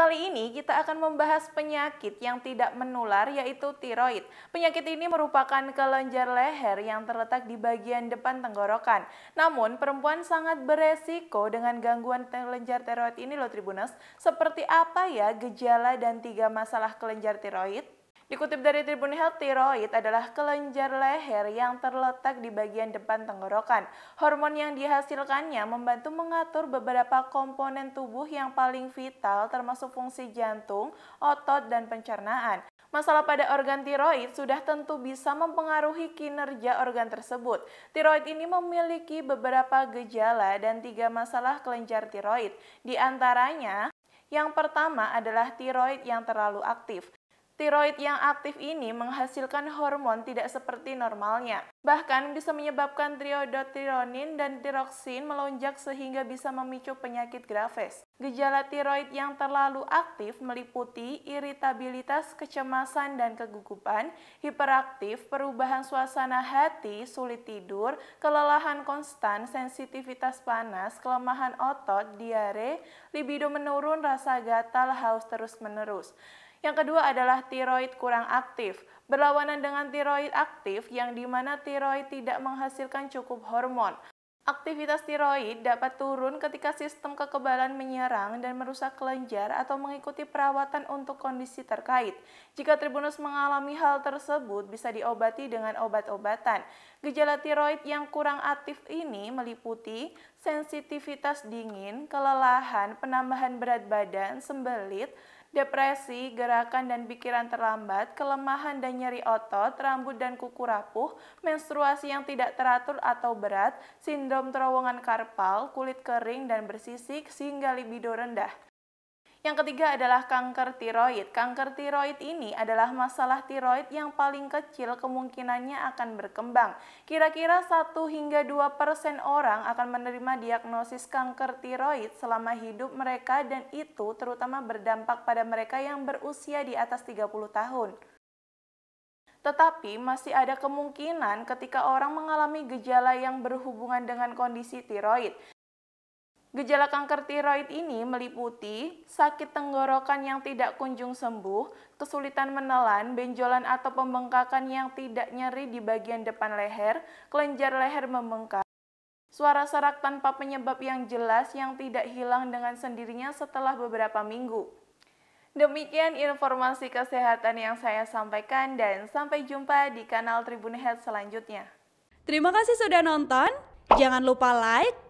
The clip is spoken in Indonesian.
Kali ini kita akan membahas penyakit yang tidak menular yaitu tiroid. Penyakit ini merupakan kelenjar leher yang terletak di bagian depan tenggorokan. Namun perempuan sangat beresiko dengan gangguan kelenjar tiroid ini loh Tribunas. Seperti apa ya gejala dan tiga masalah kelenjar tiroid? Dikutip dari Tribun Health, tiroid adalah kelenjar leher yang terletak di bagian depan tenggorokan. Hormon yang dihasilkannya membantu mengatur beberapa komponen tubuh yang paling vital termasuk fungsi jantung, otot, dan pencernaan. Masalah pada organ tiroid sudah tentu bisa mempengaruhi kinerja organ tersebut. Tiroid ini memiliki beberapa gejala dan tiga masalah kelenjar tiroid. Di antaranya, yang pertama adalah tiroid yang terlalu aktif. Tiroid yang aktif ini menghasilkan hormon tidak seperti normalnya. Bahkan bisa menyebabkan triodotironin dan tiroksin melonjak sehingga bisa memicu penyakit graves. Gejala tiroid yang terlalu aktif meliputi iritabilitas, kecemasan dan kegugupan, hiperaktif, perubahan suasana hati, sulit tidur, kelelahan konstan, sensitivitas panas, kelemahan otot, diare, libido menurun, rasa gatal, haus terus-menerus. Yang kedua adalah tiroid kurang aktif, berlawanan dengan tiroid aktif yang dimana tiroid tidak menghasilkan cukup hormon. Aktivitas tiroid dapat turun ketika sistem kekebalan menyerang dan merusak kelenjar atau mengikuti perawatan untuk kondisi terkait. Jika tribunus mengalami hal tersebut, bisa diobati dengan obat-obatan. Gejala tiroid yang kurang aktif ini meliputi sensitivitas dingin, kelelahan, penambahan berat badan, sembelit, depresi, gerakan dan pikiran terlambat, kelemahan dan nyeri otot, rambut dan kuku rapuh, menstruasi yang tidak teratur atau berat, sindrom terowongan karpal, kulit kering dan bersisik, sehingga libido rendah. Yang ketiga adalah kanker tiroid. Kanker tiroid ini adalah masalah tiroid yang paling kecil kemungkinannya akan berkembang. Kira-kira 1 hingga 2 persen orang akan menerima diagnosis kanker tiroid selama hidup mereka dan itu terutama berdampak pada mereka yang berusia di atas 30 tahun. Tetapi masih ada kemungkinan ketika orang mengalami gejala yang berhubungan dengan kondisi tiroid. Gejala kanker tiroid ini meliputi sakit tenggorokan yang tidak kunjung sembuh, kesulitan menelan, benjolan atau pembengkakan yang tidak nyeri di bagian depan leher, kelenjar leher membengkak, suara serak tanpa penyebab yang jelas yang tidak hilang dengan sendirinya setelah beberapa minggu. Demikian informasi kesehatan yang saya sampaikan dan sampai jumpa di kanal Tribun Health selanjutnya. Terima kasih sudah nonton. Jangan lupa like,